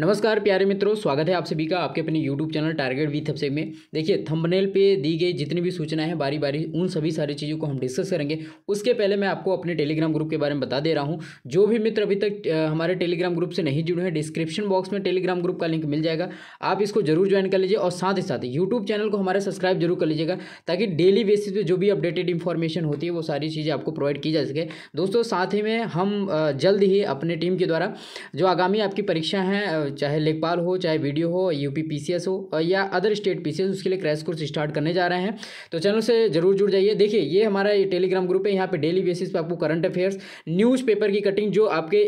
नमस्कार प्यारे मित्रों स्वागत है आप सभी का आपके अपने YouTube चैनल टारगेट वी थपसे में देखिए थंबनेल पे दी गई जितनी भी सूचनाएं हैं बारी बारी उन सभी सारी चीज़ों को हम डिस्कस करेंगे उसके पहले मैं आपको अपने टेलीग्राम ग्रुप के बारे में बता दे रहा हूं जो भी मित्र अभी तक हमारे टेलीग्राम ग्रुप से नहीं जुड़े हैं डिस्क्रिप्शन बॉक्स में टेलीग्राम ग्रुप का लिंक मिल जाएगा आप इसको जरूर ज्वाइन कर लीजिए और साथ ही साथ यूट्यूब चैनल को हमारे सब्सक्राइब जरूर कर लीजिएगा ताकि डेली बेसिस पर जो भी अपडेटेड इन्फॉर्मेशन होती है वो सारी चीज़ें आपको प्रोवाइड की जा सके दोस्तों साथ ही में हम जल्द ही अपने टीम के द्वारा जो आगामी आपकी परीक्षा हैं चाहे लेखपाल हो चाहे वीडियो हो यूपी पीसीएस हो या अदर स्टेट पीसीएस उसके लिए क्रैश कोर्स स्टार्ट करने जा रहे हैं तो चैनल से जरूर जुड़ जाइए देखिए ये हमारा ये टेलीग्राम ग्रुप है यहाँ पे डेली बेसिस पे आपको करंट अफेयर्स न्यूज़ पेपर की कटिंग जो आपके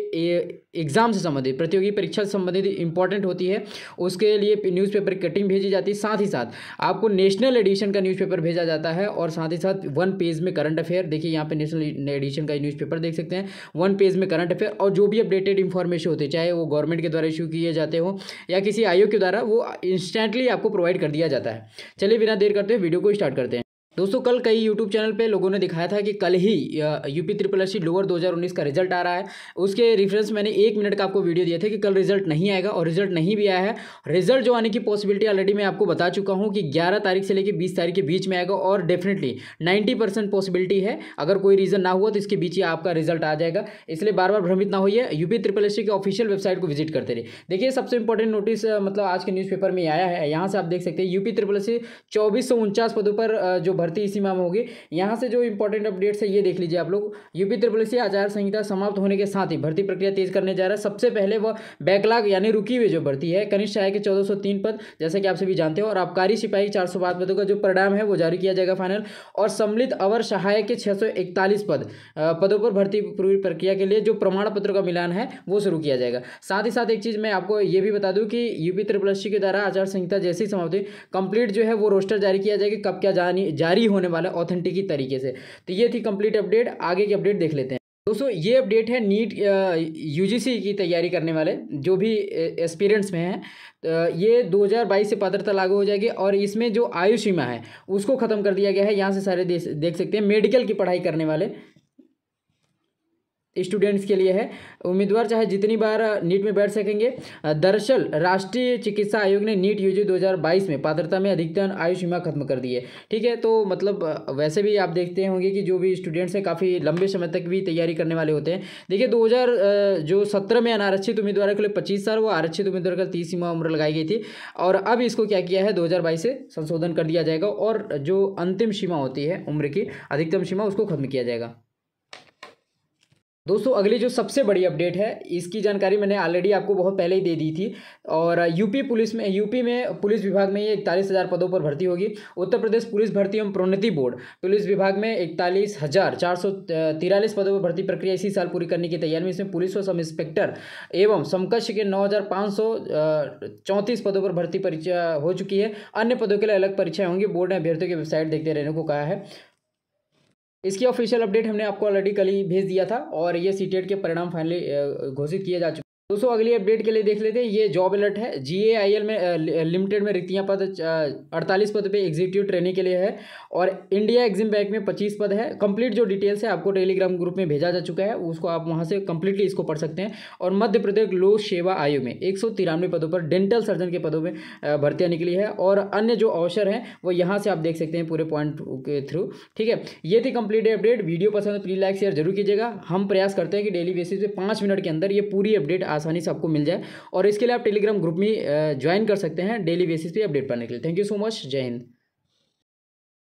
एग्जाम से संबंधित प्रतियोगी परीक्षा से संबंधित इंपॉर्टेंट होती है उसके लिए न्यूज़पेपर की कटिंग भेजी जाती है साथ ही साथ आपको नेशनल एडिशन का न्यूज़पेपर भेजा जाता है और साथ ही साथ वन पेज में करंट अफेयर देखिए यहाँ पे नेशनल एडिशन का न्यूज़पेपर देख सकते हैं वन पेज में करंट अफेयर और जो भी अपडेटेड इंफॉर्मेशन होती है चाहे वो गवर्नमेंट के द्वारा इशू की दिए जाते हो या किसी आयोग के द्वारा वो इंस्टेंटली आपको प्रोवाइड कर दिया जाता है चलिए बिना देर करते हैं वीडियो को स्टार्ट करते हैं दोस्तों कल कई यूट्यूब चैनल पे लोगों ने दिखाया था कि कल ही यूपी ट्रिपल एस लोअर 2019 का रिजल्ट आ रहा है उसके रिफरेंस मैंने एक मिनट का आपको वीडियो दिया था कि कल रिजल्ट नहीं आएगा और रिजल्ट नहीं भी आया है रिजल्ट जो आने की पॉसिबिलिटी ऑलरेडी मैं आपको बता चुका हूँ कि ग्यारह तारीख से लेकर बीस तारीख के बीच में आएगा और डेफिनेटली नाइन्टी पॉसिबिलिटी है अगर कोई रीज़न ना हुआ तो इसके बीच ही आपका रिजल्ट आ जाएगा इसलिए बार बार भ्रमित ना होइए यूपी ट्रिपल एस के ऑफिशियल वेबसाइट को विजिट करते रहिए देखिए सबसे इंपॉर्टेंट नोटिस मतलब आज के न्यूज़पेपर में आया है यहाँ से आप देख सकते हैं यूपी ट्रिपल एस सी पदों पर जो भर्ती इसी माह में होगी यहाँ से जो इंपॉर्टेंट अपडेट्स है ये देख लीजिए आप लोग यूपी त्रिपुल आचार संहिता समाप्त होने के साथ ही भर्ती प्रक्रिया तेज करने जा रहा है सबसे पहले वह बैकलॉग यानी रुकी हुई जो भर्ती है कनिष्ठ आय के चौदह पद जैसे कि आप सभी जानते हो और आबकारी सिपाही चार पदों का जो परिणाम है वो जारी किया जाएगा फाइनल और सम्मिलित अवर सहायक के छः पद पदों पर भर्ती पूरी प्रक्रिया के लिए जो प्रमाण पत्र का मिलान है वो शुरू किया जाएगा साथ ही साथ एक चीज़ मैं आपको ये भी बता दूँ कि यूपी त्रिपुल के द्वारा आचार संहिता जैसी समाप्ति कंप्लीट जो है वो रोस्टर जारी किया जाएगा कब क्या जारी जारी होने वाला ऑथेंटिक ही तरीके से तो ये थी कंप्लीट अपडेट आगे की अपडेट देख लेते हैं दोस्तों ये अपडेट है नीट यूजीसी की तैयारी करने वाले जो भी एक्सपीरियंस में हैं तो ये 2022 से पात्रता लागू हो जाएगी और इसमें जो आयु सीमा है उसको ख़त्म कर दिया गया है यहाँ से सारे देख सकते हैं मेडिकल की पढ़ाई करने वाले स्टूडेंट्स के लिए है उम्मीदवार चाहे जितनी बार नीट में बैठ सकेंगे दरअसल राष्ट्रीय चिकित्सा आयोग ने नीट यूजी 2022 में पात्रता में अधिकतम आयु सीमा खत्म कर दी है ठीक है तो मतलब वैसे भी आप देखते होंगे कि जो भी स्टूडेंट्स हैं काफ़ी लंबे समय तक भी तैयारी करने वाले होते हैं देखिए दो जो सत्रह में अनारक्षित उम्मीदवारों के लिए पच्चीस साल व आरक्षित उम्मीदवार का तीस सीमा उम्र लगाई गई थी और अब इसको क्या किया है दो से संशोधन कर दिया जाएगा और जो अंतिम सीमा होती है उम्र की अधिकतम सीमा उसको खत्म किया जाएगा दोस्तों अगली जो सबसे बड़ी अपडेट है इसकी जानकारी मैंने ऑलरेडी आपको बहुत पहले ही दे दी थी और यूपी पुलिस में यूपी में पुलिस विभाग में ये इकतालीस हज़ार पदों पर भर्ती होगी उत्तर प्रदेश पुलिस भर्ती एवं प्रोन्नति बोर्ड पुलिस विभाग में इकतालीस हज़ार चार सौ तिरालीस पदों पर भर्ती प्रक्रिया इसी साल पूरी करने की तैयारी में इसमें पुलिस व सब इंस्पेक्टर एवं समकक्ष के नौ हज़ार पाँच सौ चौंतीस पदों पर भर्ती परीक्षा हो चुकी है अन्य पदों के लिए अलग परीक्षाएँ होंगी बोर्ड ने अभ्यर्थियों की वेबसाइट देखते रहने को कहा है इसकी ऑफिशियल अपडेट हमने आपको ऑलरेडी कल ही भेज दिया था और ये सी e के परिणाम फाइनली घोषित किए जा चुके दोस्तों अगली अपडेट के लिए देख लेते हैं ये जॉब अलर्ट है जी ए आई एल में लिमिटेड में रिक्तियाँ पद अड़तालीस पद पे एग्जीक्यूटिव ट्रेनिंग के लिए है और इंडिया एग्जिम बैंक में पच्चीस पद है कंप्लीट जो डिटेल्स है आपको टेलीग्राम ग्रुप में भेजा जा चुका है उसको आप वहाँ से कंप्लीटली इसको पढ़ सकते हैं और मध्य प्रदेश लोक सेवा आयोग में एक पदों पर डेंटल सर्जन के पदों में भर्तियाँ निकली है और अन्य जो अवसर हैं वो यहाँ से आप देख सकते हैं पूरे पॉइंट के थ्रू ठीक है ये थी कंप्लीट अपडेट वीडियो पसंद है प्लीज लाइक शेयर जरूर कीजिएगा हम प्रयास करते हैं कि डेली बेसिस पे पाँच मिनट के अंदर ये पूरी अपडेट आसानी से आपको मिल जाए और इसके लिए आप टेलीग्राम ग्रुप में ज्वाइन कर सकते हैं डेली बेसिस पे अपडेट पाने के लिए थैंक यू सो मच जय हिंद